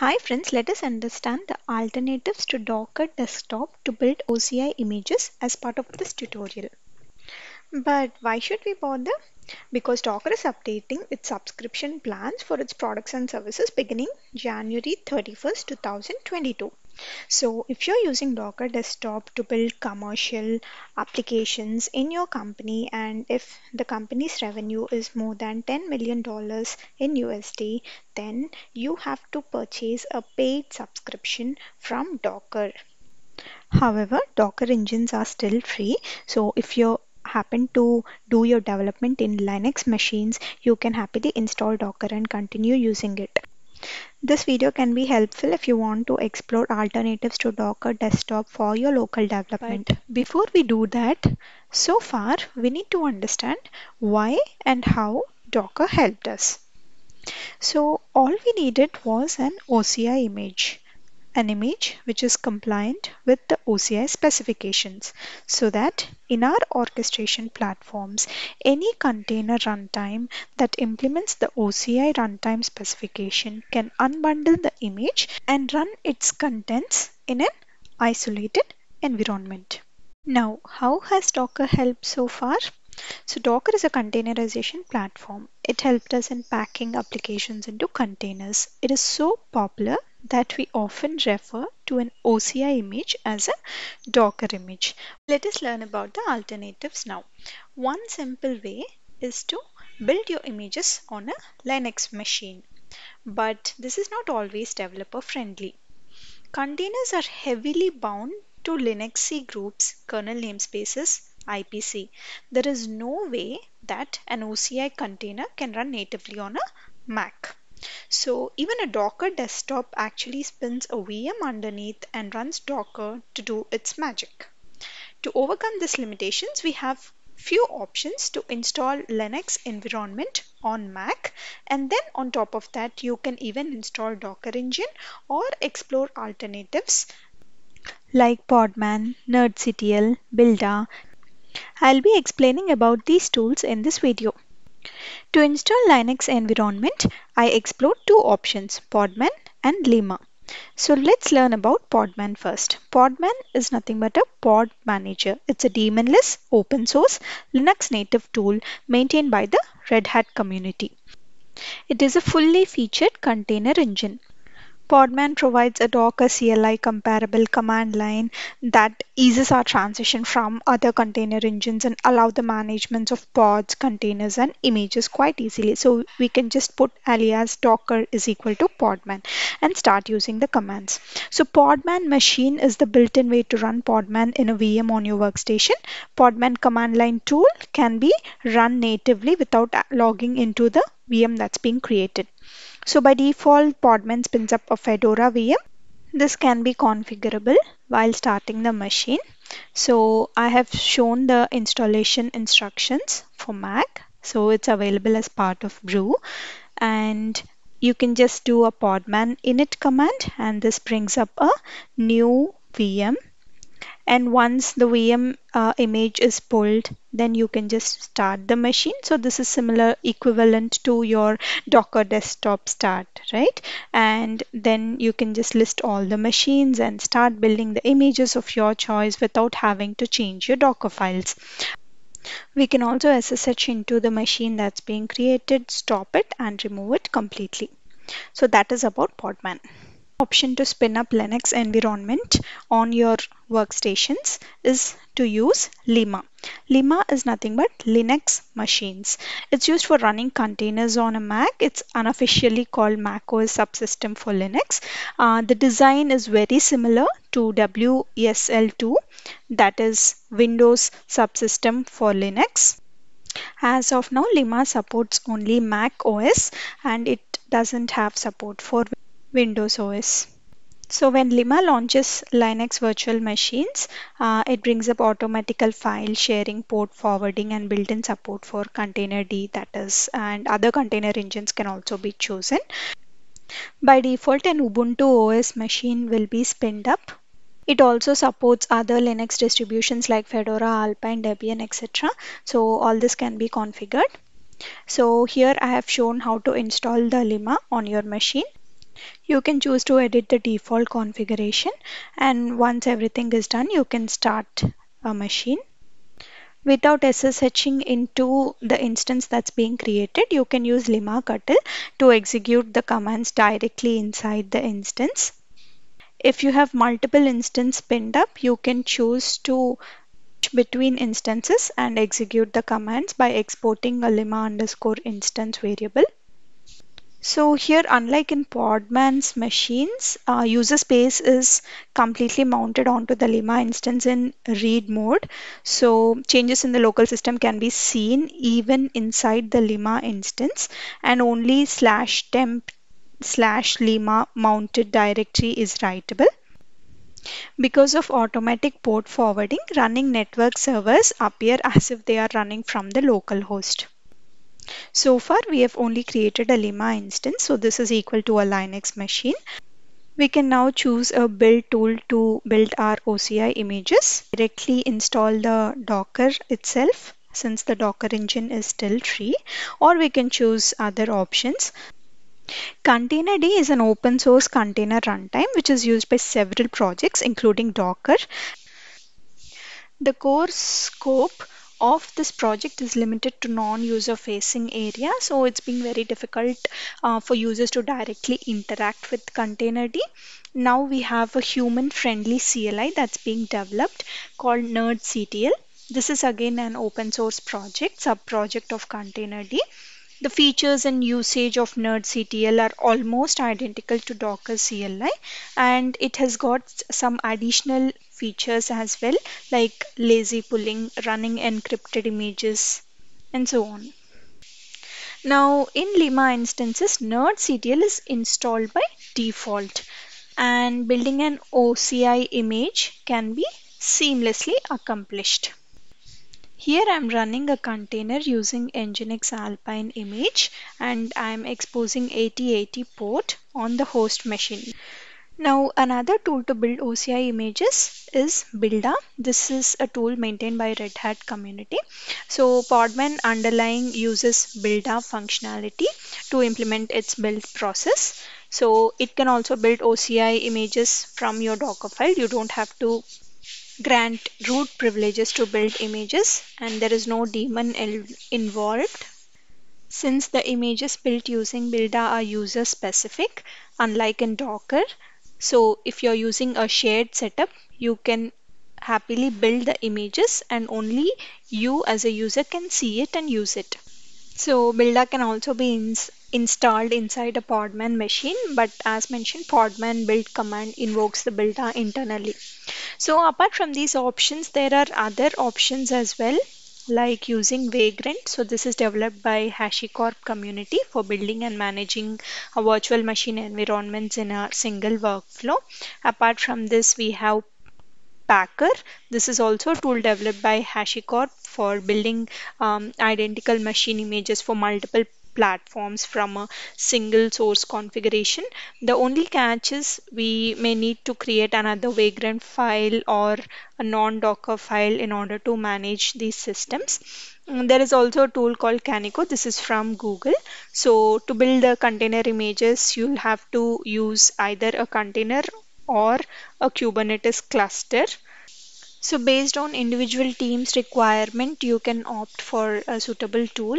Hi friends, let us understand the alternatives to Docker desktop to build OCI images as part of this tutorial. But why should we bother? Because Docker is updating its subscription plans for its products and services beginning January 31st, 2022. So if you're using Docker Desktop to build commercial applications in your company and if the company's revenue is more than $10 million in USD, then you have to purchase a paid subscription from Docker. However, Docker engines are still free. So if you happen to do your development in Linux machines, you can happily install Docker and continue using it. This video can be helpful if you want to explore alternatives to Docker desktop for your local development. But before we do that, so far we need to understand why and how Docker helped us. So all we needed was an OCI image an image which is compliant with the OCI specifications so that in our orchestration platforms, any container runtime that implements the OCI runtime specification can unbundle the image and run its contents in an isolated environment. Now, how has Docker helped so far? So Docker is a containerization platform. It helped us in packing applications into containers. It is so popular that we often refer to an OCI image as a Docker image. Let us learn about the alternatives now. One simple way is to build your images on a Linux machine. But this is not always developer friendly. Containers are heavily bound to Linux C groups, kernel namespaces, IPC. There is no way that an OCI container can run natively on a Mac. So even a Docker desktop actually spins a VM underneath and runs Docker to do its magic. To overcome these limitations, we have few options to install Linux environment on Mac and then on top of that you can even install Docker Engine or explore alternatives like Podman, NerdCTL, Builda. I'll be explaining about these tools in this video. To install Linux environment, I explored two options, Podman and Lima. So let's learn about Podman first. Podman is nothing but a pod manager. It's a daemonless open source Linux native tool maintained by the Red Hat community. It is a fully featured container engine. Podman provides a Docker CLI comparable command line that eases our transition from other container engines and allow the management of pods, containers, and images quite easily. So we can just put alias Docker is equal to Podman and start using the commands. So Podman machine is the built-in way to run Podman in a VM on your workstation. Podman command line tool can be run natively without logging into the VM that's being created. So by default, Podman spins up a Fedora VM. This can be configurable while starting the machine. So I have shown the installation instructions for Mac. So it's available as part of Brew. And you can just do a podman init command and this brings up a new VM and once the VM uh, image is pulled then you can just start the machine so this is similar equivalent to your docker desktop start right and then you can just list all the machines and start building the images of your choice without having to change your docker files we can also SSH into the machine that's being created, stop it and remove it completely. So that is about Podman option to spin up Linux environment on your workstations is to use Lima. Lima is nothing but Linux machines. It's used for running containers on a Mac. It's unofficially called macOS subsystem for Linux. Uh, the design is very similar to WSL2 that is Windows subsystem for Linux. As of now, Lima supports only Mac OS and it doesn't have support for Windows. Windows OS. So when Lima launches Linux virtual machines, uh, it brings up automatical file sharing, port forwarding, and built-in support for container D that is, and other container engines can also be chosen. By default, an Ubuntu OS machine will be spinned up. It also supports other Linux distributions like Fedora, Alpine, Debian, etc. So all this can be configured. So here I have shown how to install the Lima on your machine you can choose to edit the default configuration and once everything is done you can start a machine without sshing into the instance that's being created you can use Limactl to execute the commands directly inside the instance if you have multiple instances pinned up you can choose to between instances and execute the commands by exporting a lima underscore instance variable so here unlike in Podman's machines, uh, user space is completely mounted onto the Lima instance in read mode. So changes in the local system can be seen even inside the Lima instance and only slash temp slash Lima mounted directory is writable. Because of automatic port forwarding, running network servers appear as if they are running from the local host. So far we have only created a Lima instance. So this is equal to a Linux machine. We can now choose a build tool to build our OCI images. Directly install the Docker itself since the Docker engine is still free or we can choose other options. Containerd is an open source container runtime which is used by several projects including Docker. The core scope of this project is limited to non-user facing area so it's being very difficult uh, for users to directly interact with containerd now we have a human friendly cli that's being developed called nerdctl this is again an open source project sub project of containerd the features and usage of NerdCTL are almost identical to Docker CLI and it has got some additional features as well like lazy pulling, running encrypted images and so on. Now in Lima instances NerdCTL is installed by default and building an OCI image can be seamlessly accomplished. Here I'm running a container using Nginx Alpine image and I'm exposing 8080 port on the host machine. Now another tool to build OCI images is Builda. This is a tool maintained by Red Hat community. So Podman underlying uses Builda functionality to implement its build process. So it can also build OCI images from your Docker file. You don't have to grant root privileges to build images and there is no daemon involved since the images built using Builda are user specific, unlike in Docker, so if you're using a shared setup, you can happily build the images and only you as a user can see it and use it. So Builder can also be ins installed inside a Podman machine but as mentioned Podman build command invokes the Builder internally. So apart from these options there are other options as well like using Vagrant. So this is developed by HashiCorp community for building and managing a virtual machine environments in a single workflow. Apart from this, we have Packer. This is also a tool developed by HashiCorp for building um, identical machine images for multiple platforms from a single source configuration. The only catch is we may need to create another vagrant file or a non-Docker file in order to manage these systems. Mm, there is also a tool called Canico. This is from Google. So to build the container images, you'll have to use either a container or a Kubernetes cluster. So based on individual team's requirement, you can opt for a suitable tool.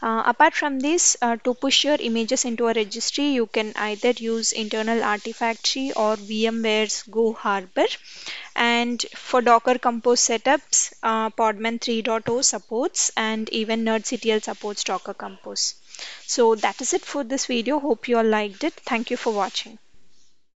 Uh, apart from this, uh, to push your images into a registry, you can either use internal Artifactory or VMware's Go Harbor. And for Docker Compose setups, uh, Podman 3.0 supports and even NerdCTL supports Docker Compose. So that is it for this video. Hope you all liked it. Thank you for watching.